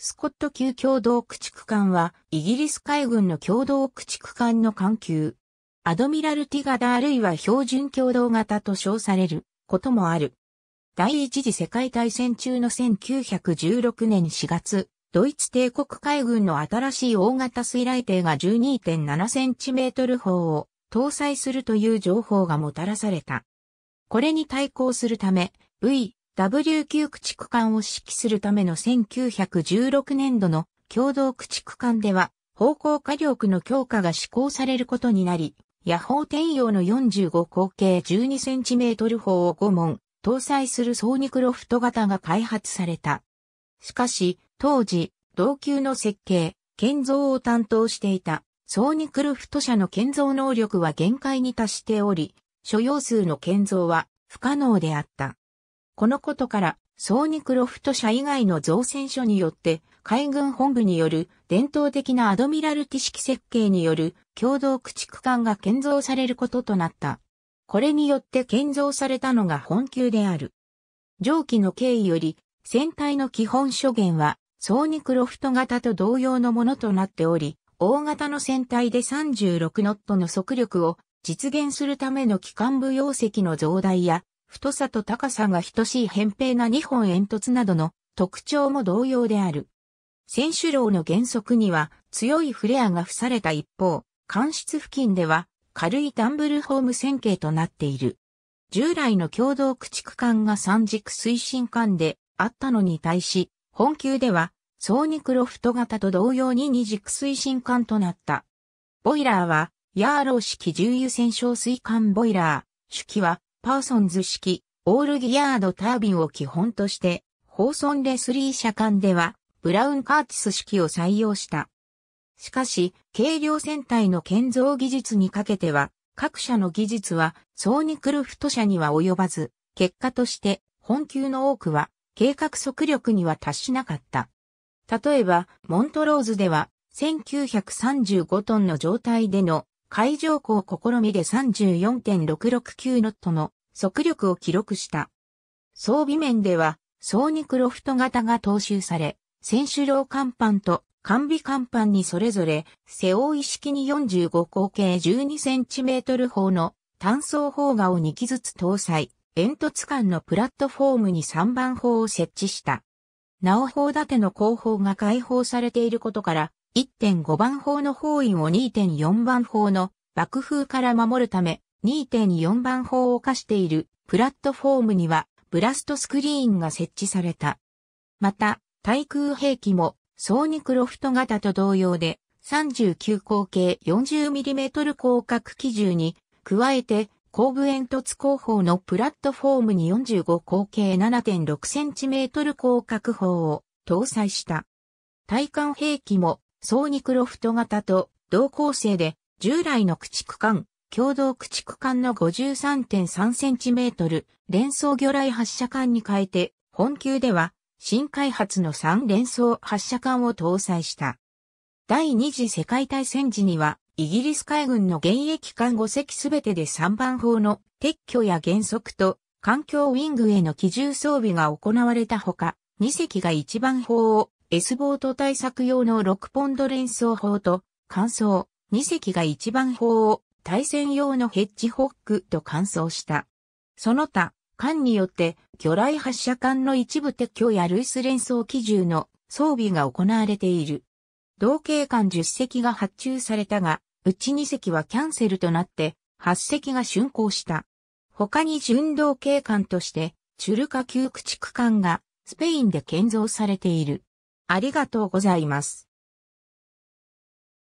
スコット級共同駆逐艦は、イギリス海軍の共同駆逐艦の艦級。アドミラルティガダあるいは標準共同型と称されることもある。第一次世界大戦中の1916年4月、ドイツ帝国海軍の新しい大型水雷艇が1 2 7トル砲を搭載するという情報がもたらされた。これに対抗するため、V W 級駆逐艦を指揮するための1916年度の共同駆逐艦では、方向火力の強化が施行されることになり、野砲転用の45口径 12cm 砲を5門、搭載するソーニクロフト型が開発された。しかし、当時、同級の設計、建造を担当していた、ソーニクロフト社の建造能力は限界に達しており、所要数の建造は不可能であった。このことから、ソーニクロフト社以外の造船所によって、海軍本部による伝統的なアドミラルティ式設計による共同駆逐艦が建造されることとなった。これによって建造されたのが本級である。上記の経緯より、船体の基本諸元は、ソーニクロフト型と同様のものとなっており、大型の船体で36ノットの速力を実現するための機関部容積の増大や太さと高さが等しい扁平な2本煙突などの特徴も同様である。選手楼の原則には強いフレアが付された一方、間室付近では軽いダンブルホーム線形となっている。従来の共同駆逐艦が三軸推進艦であったのに対し、本級では、ソーニクロフト型と同様に二軸推進艦となった。ボイラーは、ヤーロー式重油戦小水艦ボイラー、主機は、パーソンズ式オールギアードタービンを基本として、ホーソン・レスリー車間では、ブラウン・カーティス式を採用した。しかし、軽量船体の建造技術にかけては、各社の技術は、ソーニクルフト社には及ばず、結果として、本級の多くは、計画速力には達しなかった。例えば、モントローズでは、1935トンの状態での海上港試みで34.669ノットの速力を記録した。装備面では、ソーニクロフト型が踏襲され、選手楼甲板と完備甲板にそれぞれ、背負い式に45口径 12cm 砲の単装砲画を2機ずつ搭載、煙突間のプラットフォームに3番砲を設置した。なお砲立ての後方が開放されていることから、1.5番砲の包囲を2.4番砲の爆風から守るため、2.4番砲を課しているプラットフォームにはブラストスクリーンが設置された。また、対空兵器もソーニクロフト型と同様で39口径 40mm 広角機銃に加えて後部煙突後方のプラットフォームに45口径 7.6cm 広角砲を搭載した。対艦兵器もソーニクロフト型と同構成で、従来の駆逐艦、共同駆逐艦の 53.3cm 連装魚雷発射艦に変えて、本級では新開発の3連装発射艦を搭載した。第二次世界大戦時には、イギリス海軍の現役艦5隻すべてで3番砲の撤去や減速と環境ウィングへの機銃装備が行われたほか、2隻が1番砲を S ボート対策用の6ポンド連装砲と、乾燥、2隻が1番砲を対戦用のヘッジホックと乾燥した。その他、艦によって魚雷発射艦の一部撤去やルイス連装機銃の装備が行われている。同型艦10隻が発注されたが、うち2隻はキャンセルとなって8隻が竣工した。他に巡同警艦として、チュルカ級駆逐艦がスペインで建造されている。ありがとうございます。